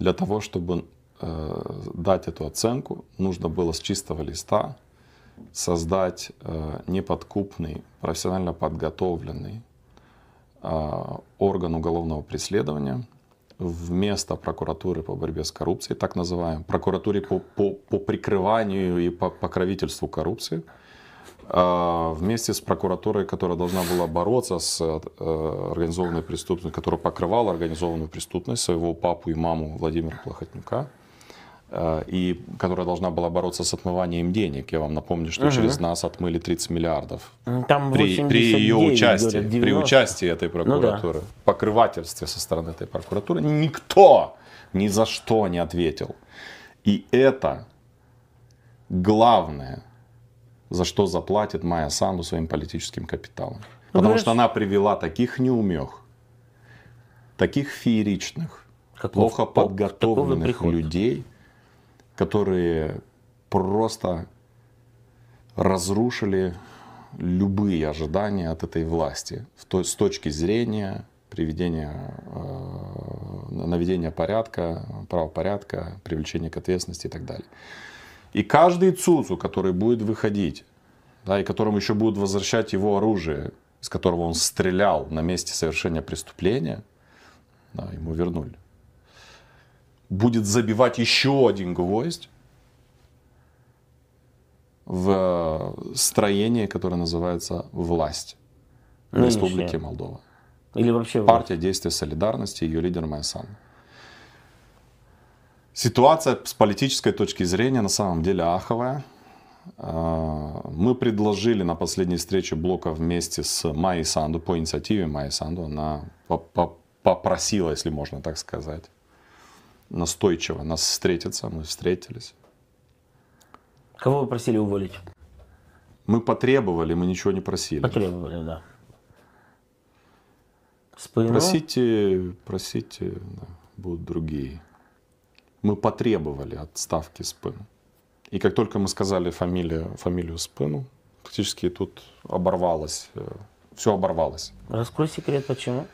Для того, чтобы э, дать эту оценку, нужно было с чистого листа создать э, неподкупный, профессионально подготовленный э, орган уголовного преследования вместо прокуратуры по борьбе с коррупцией, так называемой, прокуратуре по, по, по прикрыванию и по покровительству коррупции – а, вместе с прокуратурой, которая должна была бороться с э, организованной преступностью, которая покрывала организованную преступность своего папу и маму Владимира Плохотнюка, э, и которая должна была бороться с отмыванием денег. Я вам напомню, что угу. через нас отмыли 30 миллиардов. Там при, при ее участии, говорят, при ну участии этой прокуратуры, ну, да. покрывательстве со стороны этой прокуратуры, никто ни за что не ответил. И это главное – за что заплатит Майя Санду своим политическим капиталом. Ну, Потому знаешь... что она привела таких неумех, таких фееричных, Каков, плохо подготовленных людей, которые просто разрушили любые ожидания от этой власти в то, с точки зрения приведения, э, наведения порядка, правопорядка, привлечения к ответственности и так далее. И каждый Цуцу, который будет выходить, да, и которому еще будут возвращать его оружие, из которого он стрелял на месте совершения преступления, да, ему вернули, будет забивать еще один гвоздь в э, строение, которое называется власть в Республике Молдова. Или вообще Партия действия солидарности, ее лидер Майсан. Ситуация с политической точки зрения на самом деле аховая. А, мы предложили на последней встрече блока вместе с Майей Санду, по инициативе Майи Санду, она попросила, если можно так сказать, настойчиво нас встретиться, мы встретились. Кого вы просили уволить? Мы потребовали, мы ничего не просили. Потребовали, да. С Просите, просите, да, будут другие мы потребовали отставки Спыну. И как только мы сказали фамилию, фамилию Спыну, практически тут оборвалось, э, все оборвалось. Раскрой секрет, почему?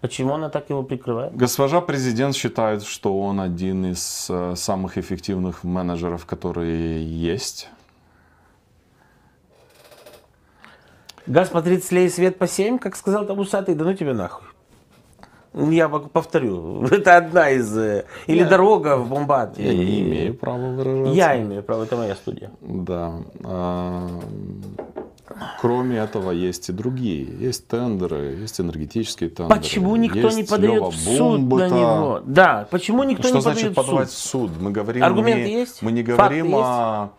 Почему она так его прикрывает? Госпожа президент считает, что он один из э, самых эффективных менеджеров, которые есть. Газ по 30 лей, свет по 7, как сказал там усатый, да ну тебе нахуй. Ну, я повторю, это одна из... Э, или я, дорога в Бомбат. Я не имею права выражаться. Я имею право, это моя студия. Да. А, кроме этого, есть и другие. Есть тендеры, есть энергетические тендеры. Почему никто не подает в суд на него? Да, почему никто что не подает в суд? Что значит подавать в суд? Мы говорим Аргументы не, есть? Мы не говорим Факты о... Есть?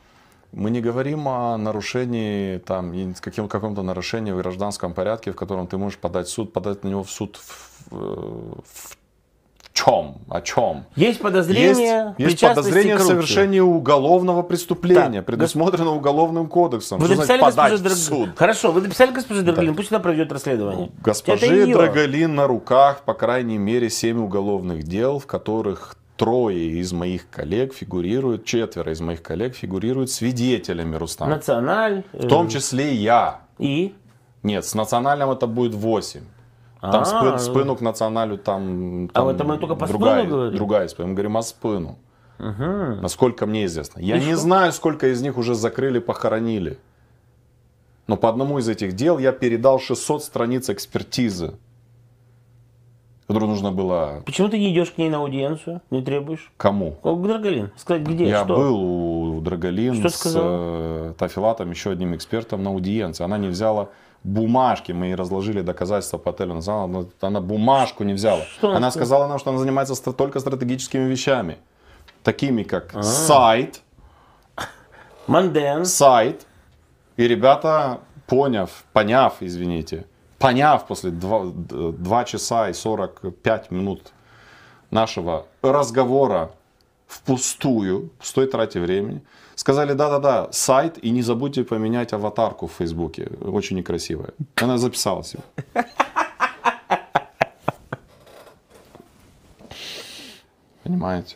Мы не говорим о нарушении, там, каким, каком-то нарушении в гражданском порядке, в котором ты можешь подать суд, подать на него в суд в, в чем? О чем? Есть подозрение, есть, есть подозрение в совершении уголовного преступления, да. предусмотрено Гос... уголовным кодексом. Вы написали подать госпоже... в суд? Хорошо, вы написали госпоже Драгалин, пусть она проведет расследование. Ну, госпожи Драгалин на руках, по крайней мере, 7 уголовных дел, в которых трое из моих коллег фигурируют, четверо из моих коллег фигурируют свидетелями Рустама. Националь. В том э, числе я. И? Нет, с национальным это будет восемь. Там а, ну спыну к националю там, а там а это мы только по другая, говорим? другая спыну. Мы говорим о спыну. Угу. Насколько мне известно. Я и не что? знаю, сколько из них уже закрыли, похоронили. Но по одному из этих дел я передал 600 страниц экспертизы которую нужно было... Почему ты не идешь к ней на аудиенцию, не требуешь? Кому? К Драголин. Сказать, где, Я что? был у Драголин что с сказала? Э, Тафилатом, еще одним экспертом на аудиенции. Она не взяла бумажки, мы ей разложили доказательства по отелю, она, она бумажку не взяла. Что она сказала нам, что она занимается только стратегическими вещами, такими как А-а-а. сайт, Манден. сайт, и ребята, поняв, поняв, извините, поняв после 2, 2 часа и 45 минут нашего разговора впустую, пустой трате времени, сказали, да-да-да, сайт, и не забудьте поменять аватарку в Фейсбуке, очень некрасивая. Она записалась. себе. Понимаете?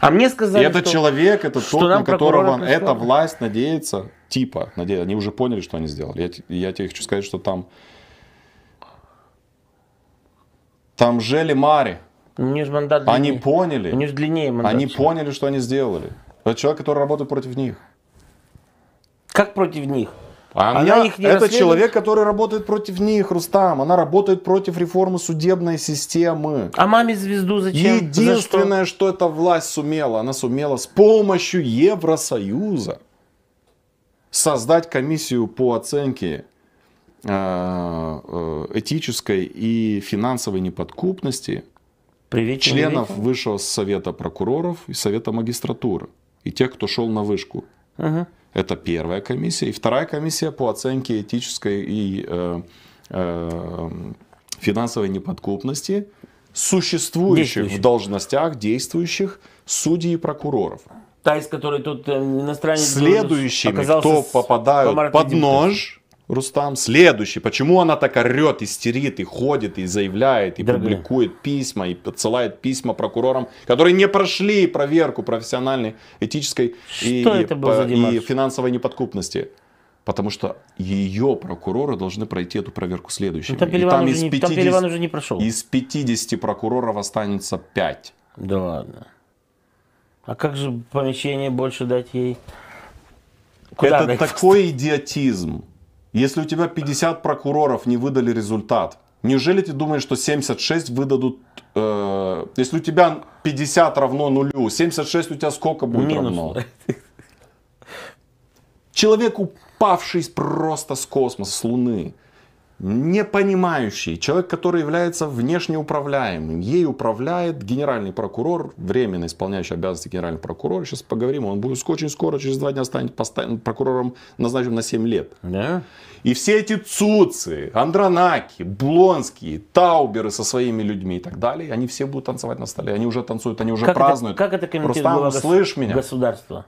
А мне сказали, и этот что, человек, это что тот, на которого прислали. эта власть надеется, типа, надеется, они уже поняли, что они сделали. Я, я тебе хочу сказать, что там там жили Мари. Ну, они длиннее. поняли. Они длиннее мандат. Они поняли, что они сделали. Это человек, который работает против них. Как против них? А она, она их не это человек, который работает против них, Рустам. Она работает против реформы судебной системы. А маме звезду зачем? Единственное, За что? что эта власть сумела, она сумела с помощью Евросоюза создать комиссию по оценке Э, э, этической и финансовой неподкупности привет, членов привет. Высшего совета прокуроров и Совета магистратуры и тех, кто шел на вышку. Ага. Это первая комиссия. И вторая комиссия по оценке этической и э, э, финансовой неподкупности существующих в должностях действующих судей и прокуроров. Та, из которой тут э, иностранец Следующими, кто попадают под нож, Рустам. Следующий. Почему она так орет, истерит, и ходит, и заявляет, и да, публикует да. письма, и подсылает письма прокурорам, которые не прошли проверку профессиональной, этической и, и, и финансовой неподкупности. Потому что ее прокуроры должны пройти эту проверку следующими. Ну, там, Пеливан и там, уже из 50, не, там Пеливан уже не прошел. Из 50 прокуроров останется 5. Да ладно. А как же помещение больше дать ей? Куда Это такой идиотизм. Если у тебя 50 прокуроров не выдали результат, неужели ты думаешь, что 76 выдадут? Э, если у тебя 50 равно нулю, 76 у тебя сколько будет Минус. равно? Человек, упавший просто с космоса, с Луны, не понимающий, человек, который является внешне управляемым. Ей управляет генеральный прокурор, временно исполняющий обязанности генерального прокурора. Сейчас поговорим, он будет очень скоро, через два дня станет прокурором, назначим на 7 лет. Да? И все эти ЦУЦы, Андронаки, Блонские, Тауберы со своими людьми и так далее, они все будут танцевать на столе. Они уже танцуют, они уже как празднуют. Это, как это комментирует Рустам, слышь меня? Государство.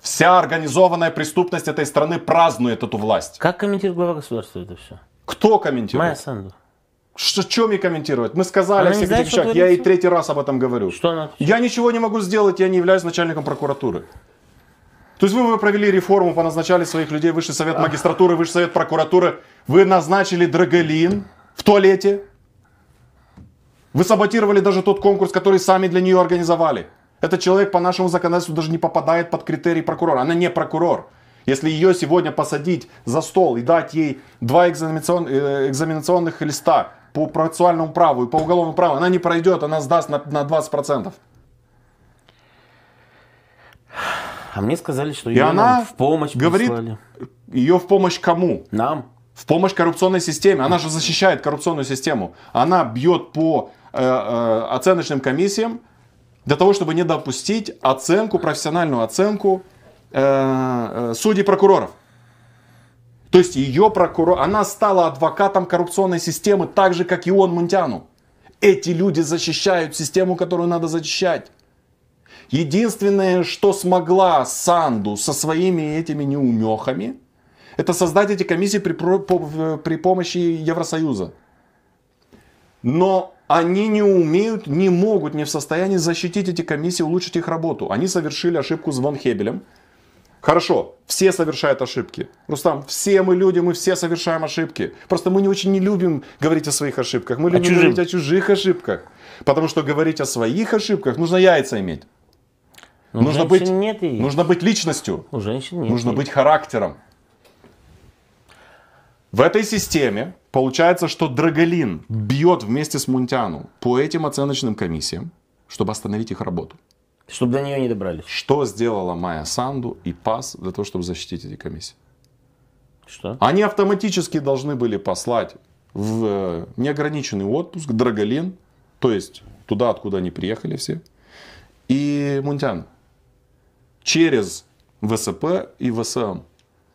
Вся организованная преступность этой страны празднует эту власть. Как комментирует глава государства это все? Кто комментирует? Майя Санду. Что, что мне комментировать? Мы сказали она о всех знает, этих вещах. Я и третий раз об этом говорю. Что она? Я ничего не могу сделать, я не являюсь начальником прокуратуры. То есть вы, вы провели реформу, поназначали своих людей, высший совет магистратуры, высший совет прокуратуры. Вы назначили Драголин в туалете. Вы саботировали даже тот конкурс, который сами для нее организовали. Этот человек по нашему законодательству даже не попадает под критерий прокурора. Она не прокурор. Если ее сегодня посадить за стол и дать ей два экзаменацион, э, экзаменационных листа по процессуальному праву и по уголовному праву, она не пройдет, она сдаст на, на 20%. А мне сказали, что ее и она в помощь говорит, прислали. Ее в помощь кому? Нам. В помощь коррупционной системе. Она же защищает коррупционную систему. Она бьет по э, э, оценочным комиссиям для того, чтобы не допустить оценку, профессиональную оценку Э, э, судей прокуроров. То есть ее прокурор, она стала адвокатом коррупционной системы, так же, как и он Мунтяну. Эти люди защищают систему, которую надо защищать. Единственное, что смогла Санду со своими этими неумехами, это создать эти комиссии при, при помощи Евросоюза. Но они не умеют, не могут, не в состоянии защитить эти комиссии, улучшить их работу. Они совершили ошибку с Ван Хебелем, Хорошо, все совершают ошибки. Рустам, все мы люди, мы все совершаем ошибки. Просто мы не очень не любим говорить о своих ошибках. Мы любим о говорить о чужих ошибках. Потому что говорить о своих ошибках нужно яйца иметь. У нужно быть, нет яиц. нужно быть личностью. У женщин нет нужно яиц. быть характером. В этой системе получается, что Драголин бьет вместе с Мунтяну по этим оценочным комиссиям, чтобы остановить их работу. Чтобы до нее не добрались. Что сделала Майя Санду и ПАС для того, чтобы защитить эти комиссии? Что? Они автоматически должны были послать в э, неограниченный отпуск Драголин, то есть туда, откуда они приехали все, и Мунтян через ВСП и ВСМ.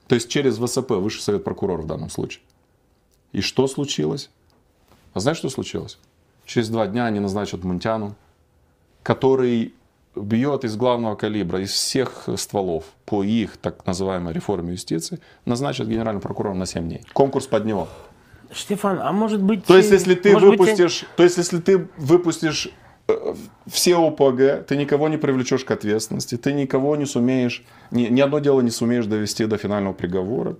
То есть через ВСП, Высший Совет Прокурора в данном случае. И что случилось? А знаешь, что случилось? Через два дня они назначат Мунтяну, который бьет из главного калибра, из всех стволов по их так называемой реформе юстиции, назначат генеральным прокурором на 7 дней. Конкурс под него. Штефан, а может быть... То э, есть, если ты э, выпустишь, быть... то есть, если ты выпустишь э, все ОПГ, ты никого не привлечешь к ответственности, ты никого не сумеешь, ни, ни одно дело не сумеешь довести до финального приговора.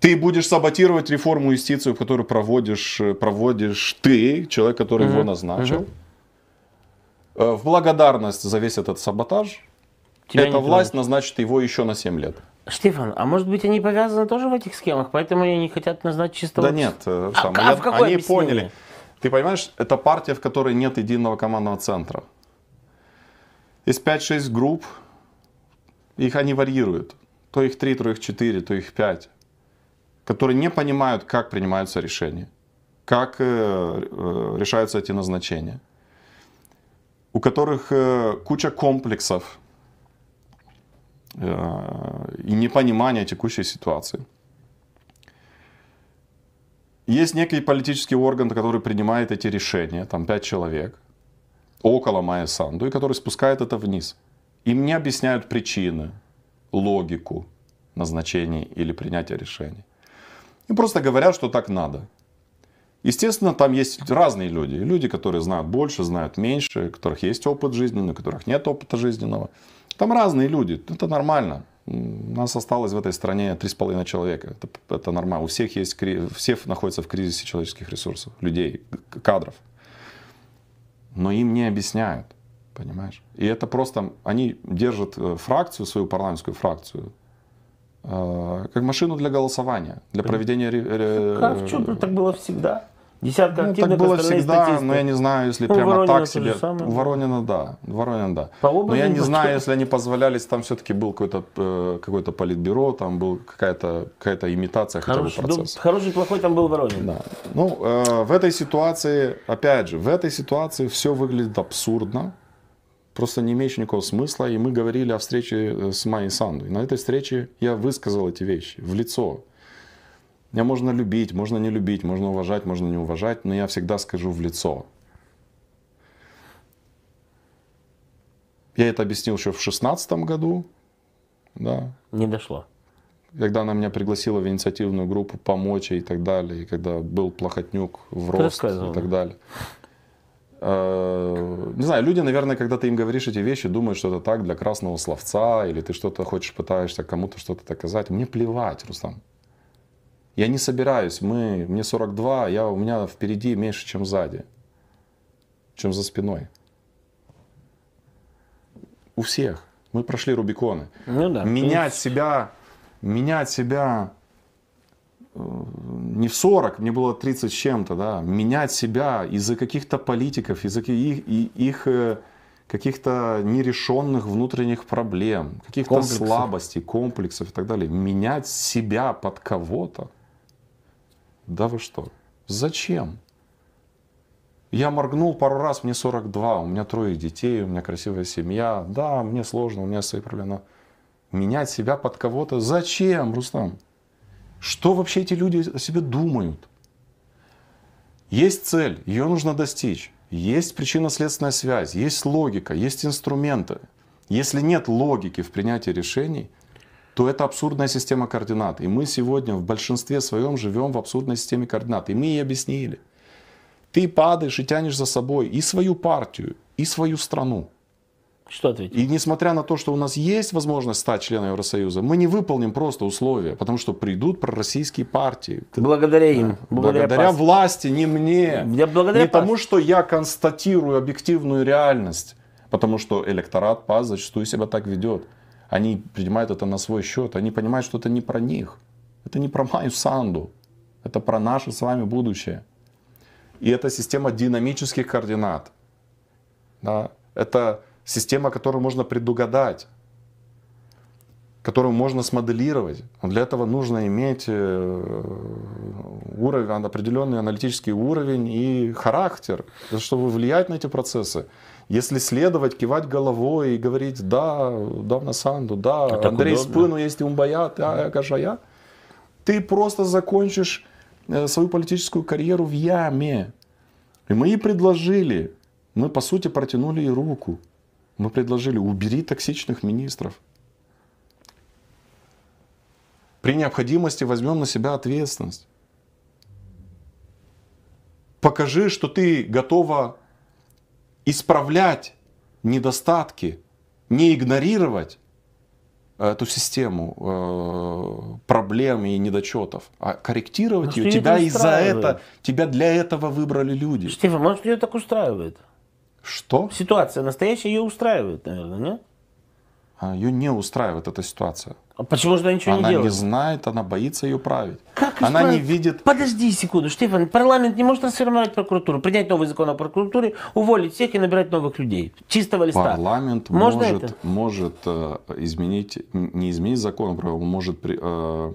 Ты будешь саботировать реформу юстиции, которую проводишь, проводишь ты, человек, который угу, его назначил. Угу. Э, в благодарность за весь этот саботаж Тебя эта власть понимает. назначит его еще на 7 лет. Штефан, а может быть они повязаны тоже в этих схемах, поэтому они не хотят назначить чисто... Да нет, э, а, там, а я, в какое они объяснение? поняли. Ты понимаешь, это партия, в которой нет единого командного центра. Из 5-6 групп, их они варьируют. То их 3, то их 4, то их 5. Которые не понимают, как принимаются решения. Как э, э, решаются эти назначения у которых э, куча комплексов э, и непонимания текущей ситуации. Есть некий политический орган, который принимает эти решения, там пять человек, около Майя Санду, и который спускает это вниз. и не объясняют причины, логику назначения или принятия решений. И просто говорят, что так надо. Естественно, там есть разные люди. Люди, которые знают больше, знают меньше, у которых есть опыт жизненный, у которых нет опыта жизненного. Там разные люди. Это нормально. У нас осталось в этой стране 3,5 человека. Это, это нормально. У всех есть, все находятся в кризисе человеческих ресурсов, людей, кадров. Но им не объясняют, понимаешь? И это просто, они держат э, фракцию, свою парламентскую фракцию, а, как машину для голосования, для проведения... Как? Что так было всегда? Десятка ну, так было всегда, статистики. но я не знаю, если ну, прямо Воронина так себе. У Воронина, да. Воронина, да. По но я не знаю, если они позволялись, там все-таки был какой-то э, какой политбюро, там был какая-то какая имитация хороший, хотя бы процесса. Хороший, плохой там был Воронин. Да. Ну, э, в этой ситуации, опять же, в этой ситуации все выглядит абсурдно просто не имеющий никакого смысла. И мы говорили о встрече э, с Майей Санду. на этой встрече я высказал эти вещи в лицо. Меня можно любить, можно не любить, можно уважать, можно не уважать, но я всегда скажу в лицо. Я это объяснил еще в шестнадцатом году. Да. Не дошло. Когда она меня пригласила в инициативную группу помочь и так далее, и когда был Плохотнюк в рост и так далее. Э, не знаю, люди, наверное, когда ты им говоришь эти вещи, думают, что это так для красного словца, или ты что-то хочешь, пытаешься кому-то что-то доказать. Мне плевать, Рустам. Я не собираюсь, мы, мне 42, я, у меня впереди меньше, чем сзади, чем за спиной. У всех. Мы прошли Рубиконы. Ну да. Менять себя, менять себя Э, не в 40, мне было 30 с чем-то, да, менять себя из-за каких-то политиков, из-за их, их э, каких-то нерешенных внутренних проблем, каких-то комплексов. слабостей, комплексов и так далее. Менять себя под кого-то? Да вы что? Зачем? Я моргнул пару раз, мне 42, у меня трое детей, у меня красивая семья. Да, мне сложно, у меня свои проблемы. менять себя под кого-то? Зачем, Рустам? Что вообще эти люди о себе думают? Есть цель, ее нужно достичь. Есть причинно-следственная связь, есть логика, есть инструменты. Если нет логики в принятии решений, то это абсурдная система координат. И мы сегодня в большинстве своем живем в абсурдной системе координат. И мы ей объяснили. Ты падаешь и тянешь за собой и свою партию, и свою страну. Что ответить? И несмотря на то, что у нас есть возможность стать членом Евросоюза, мы не выполним просто условия, потому что придут пророссийские партии. Благодаря им. Благодаря, благодаря власти, не мне. Я благодаря не пас. тому, что я констатирую объективную реальность, потому что электорат ПАС зачастую себя так ведет. Они принимают это на свой счет, они понимают, что это не про них, это не про мою санду, это про наше с вами будущее. И это система динамических координат. Да? Это Система, которую можно предугадать, которую можно смоделировать. Но для этого нужно иметь э, уровень, определенный аналитический уровень и характер, чтобы влиять на эти процессы. Если следовать, кивать головой и говорить «да, да, санду, да, а Андрей удобно. Спыну есть умбаят, а кажая», ты просто закончишь э, свою политическую карьеру в яме. И мы и предложили, мы по сути протянули и руку. Мы предложили, убери токсичных министров. При необходимости возьмем на себя ответственность. Покажи, что ты готова исправлять недостатки, не игнорировать э, эту систему э, проблем и недочетов, а корректировать Но ну, ее. Тебя и за это, тебя для этого выбрали люди. Стефан, может, ее так устраивает? Что? Ситуация настоящая ее устраивает, наверное, нет? А, ее не устраивает эта ситуация. А почему же она ничего она не делает? Она не знает, она боится ее править. Как она не видит... Подожди секунду, Штефан, парламент не может расформировать прокуратуру, принять новый закон о прокуратуре, уволить всех и набирать новых людей. Чистого листа. Парламент Можно может, это? может э, изменить, не изменить закон, а он может э,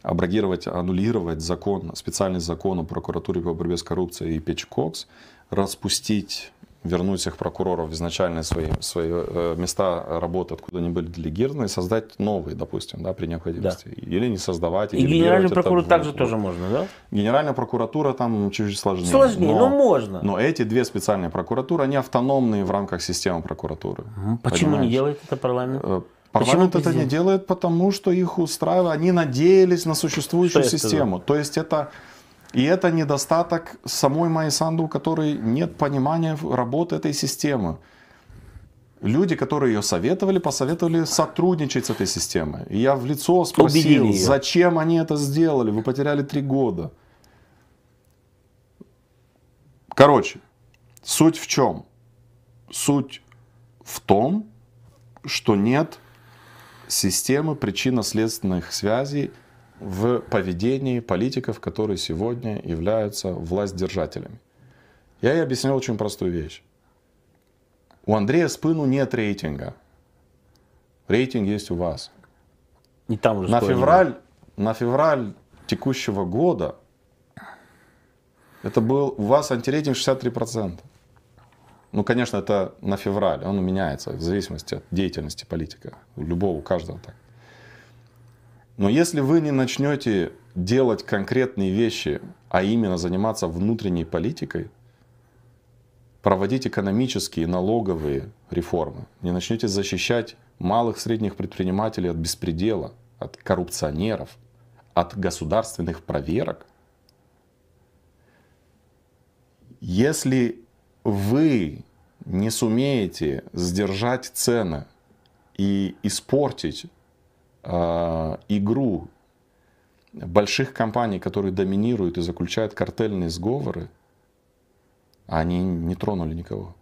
аброгировать, аннулировать закон, специальный закон о прокуратуре по борьбе с коррупцией и Печкокс, распустить вернуть всех прокуроров в изначальные свои, свои э, места работы, откуда они были делегированы, и создать новые, допустим, да, при необходимости. Да. Или не создавать. И генеральную прокуратуру это, также в... тоже можно, да? Генеральная прокуратура там чуть сложнее. Сложнее, но, но можно. Но эти две специальные прокуратуры, они автономные в рамках системы прокуратуры. Угу. Почему не делает это парламент? Э, парламент Почему это не делает, потому что их устраивает, они надеялись на существующую что систему. То есть это и это недостаток самой Майсанду, у которой нет понимания работы этой системы. Люди, которые ее советовали, посоветовали сотрудничать с этой системой. И я в лицо спросил, зачем они это сделали? Вы потеряли три года. Короче, суть в чем? Суть в том, что нет системы причинно-следственных связей в поведении политиков, которые сегодня являются властьдержателями. Я ей объяснил очень простую вещь. У Андрея Спыну нет рейтинга. Рейтинг есть у вас. И там уже на, февраль, на февраль текущего года это был у вас антирейтинг 63%. Ну, конечно, это на февраль, он меняется в зависимости от деятельности политика. У любого, у каждого так. Но если вы не начнете делать конкретные вещи, а именно заниматься внутренней политикой, проводить экономические, налоговые реформы, не начнете защищать малых, средних предпринимателей от беспредела, от коррупционеров, от государственных проверок, если вы не сумеете сдержать цены и испортить Э, игру больших компаний, которые доминируют и заключают картельные сговоры, они не тронули никого.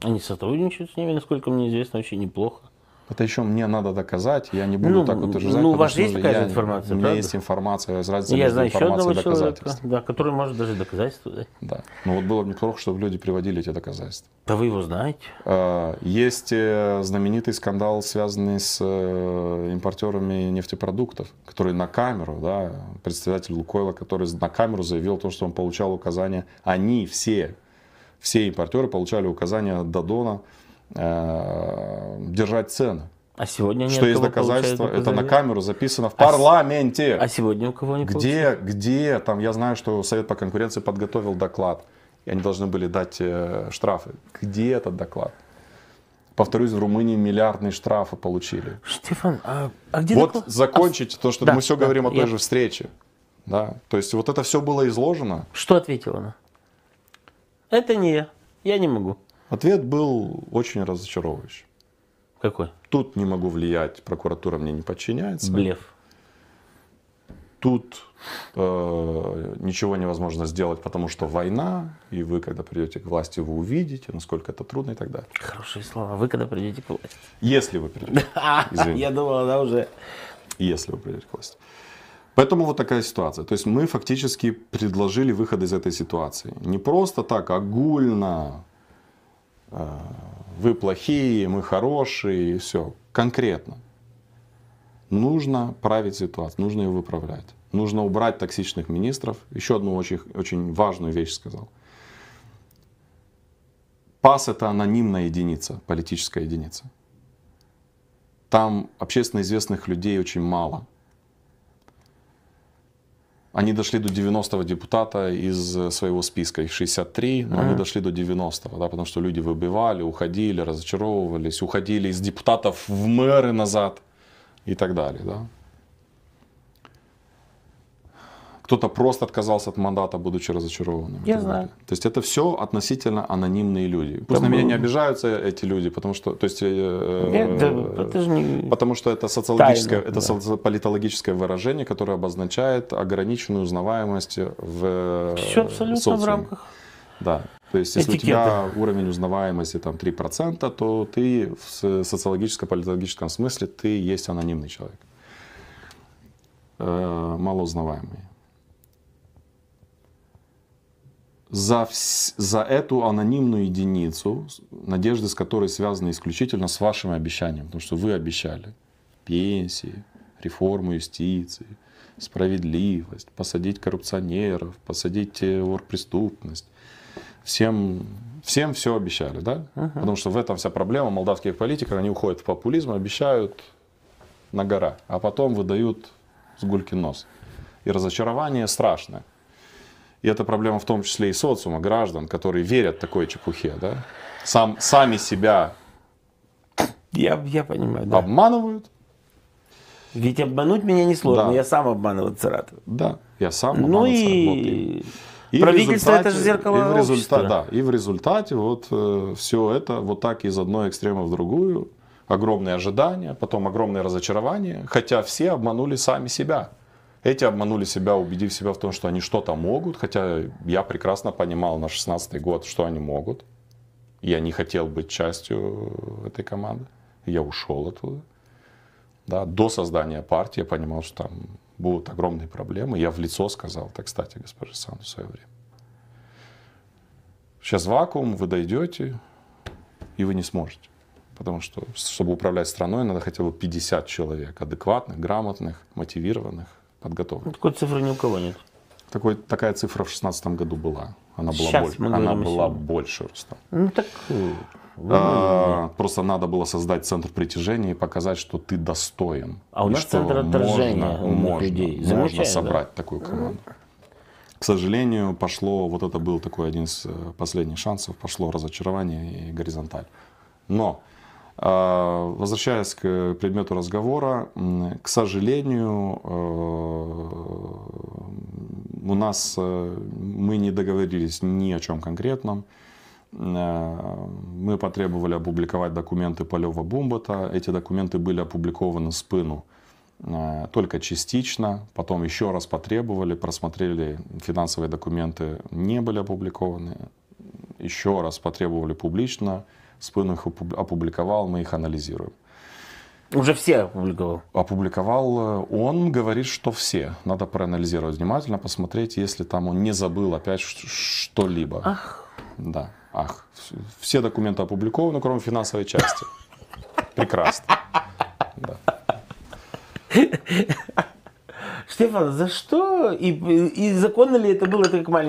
Они сотрудничают с ними, насколько мне известно, очень неплохо. Это еще мне надо доказать, я не буду ну, так утверждать. Ну, у вас есть такая я, информация, У меня правда? есть информация, есть разница я знаю еще одного человека, да, который может даже доказательства дать. Да. Ну вот было бы неплохо, чтобы люди приводили эти доказательства. Да вы его знаете. А, есть э, знаменитый скандал, связанный с э, импортерами нефтепродуктов, который на камеру, да, представитель Лукойла, который на камеру заявил то, что он получал указания, они все, все импортеры получали указания от Дадона, Э, держать цены. А сегодня Что есть доказательства, это на камеру записано в а парламенте. А сегодня у кого не где, получается? Где, там, я знаю, что Совет по конкуренции подготовил доклад, и они должны были дать э, штрафы. Где этот доклад? Повторюсь, в Румынии миллиардные штрафы получили. Штефан, а, а где Вот доклад? А закончить а... то, что да, мы все да, говорим да, о той я... же встрече. Да, то есть вот это все было изложено. Что ответила она? Это не я, я не могу. Ответ был очень разочаровывающий. Какой? Тут не могу влиять, прокуратура мне не подчиняется. Блев. Тут э, ничего невозможно сделать, потому что война, и вы, когда придете к власти, вы увидите, насколько это трудно и так далее. Хорошие слова. Вы когда придете к власти? Если вы придете. Я думал, да уже... Если вы придете к власти. Поэтому вот такая ситуация. То есть мы фактически предложили выход из этой ситуации. Не просто так, огульно а а, вы плохие, мы хорошие, и все. Конкретно. Нужно править ситуацию, нужно ее выправлять. Нужно убрать токсичных министров. Еще одну очень, очень важную вещь сказал. ПАС это анонимная единица, политическая единица. Там общественно известных людей очень мало. Они дошли до 90 депутата из э, своего списка, их 63, но mm. они дошли до 90, да, потому что люди выбивали, уходили, разочаровывались, уходили из депутатов в мэры назад и так далее. Да кто-то просто отказался от мандата, будучи разочарованным. Я знаю. То есть это все относительно анонимные люди. Пусть Там... на меня не обижаются эти люди, потому что, то есть, э, это, это же не... потому что это социологическое, Тайна, это да. политологическое выражение, которое обозначает ограниченную узнаваемость в Все абсолютно социуме. в рамках. Да. То есть, если Этикеты. у тебя уровень узнаваемости там 3%, то ты в социологическо-политологическом смысле ты есть анонимный человек. Э, малоузнаваемый. за, вс... за эту анонимную единицу, надежды с которой связаны исключительно с вашим обещанием, потому что вы обещали пенсии, реформу юстиции, справедливость, посадить коррупционеров, посадить э, оргпреступность. Всем, всем все обещали, да? Ага. Потому что в этом вся проблема молдавских политиков, они уходят в популизм, обещают на гора, а потом выдают с гульки нос. И разочарование страшное. И это проблема в том числе и социума, граждан, которые верят такой чепухе, да? Сам, сами себя я, я понимаю, да. обманывают. Ведь обмануть меня несложно, да. я сам обманываться рад. Да, я сам Ну и... Рад. И Правительство это же зеркало и в результате, Да, и в результате вот э, все это вот так из одной экстрема в другую. Огромные ожидания, потом огромное разочарование, хотя все обманули сами себя. Эти обманули себя, убедив себя в том, что они что-то могут, хотя я прекрасно понимал на 16 год, что они могут. Я не хотел быть частью этой команды. Я ушел оттуда. Да, до создания партии я понимал, что там будут огромные проблемы. Я в лицо сказал, так, кстати, госпожа Санду в свое время. Сейчас вакуум, вы дойдете, и вы не сможете. Потому что, чтобы управлять страной, надо хотя бы 50 человек адекватных, грамотных, мотивированных, подготовлен. Ну, такой цифры ни у кого нет. Такой, такая цифра в 2016 году была. Она была Сейчас больше. Она была больше, роста. Ну так. Э, а, просто надо было создать центр притяжения и показать, что ты достоин. А у нас центр отражения можно, можно, людей. Замечаем, можно собрать да? такую команду. К сожалению, пошло, вот это был такой один из э, последних шансов, пошло разочарование и горизонталь. Но а, возвращаясь к предмету разговора, к сожалению, э, у нас э, мы не договорились ни о чем конкретном. Э, мы потребовали опубликовать документы Полева Бумбата. Эти документы были опубликованы с пыну только частично, потом еще раз потребовали, просмотрели финансовые документы, не были опубликованы, еще раз потребовали публично, Спин их опубликовал, мы их анализируем. Уже все опубликовал? Опубликовал. Э, он говорит, что все. Надо проанализировать внимательно, посмотреть, если там он не забыл опять что-либо. Ах. Да, ах. Все документы опубликованы, кроме финансовой части. Прекрасно. Да. Штефан, за что и, и законно ли это было, это как маленький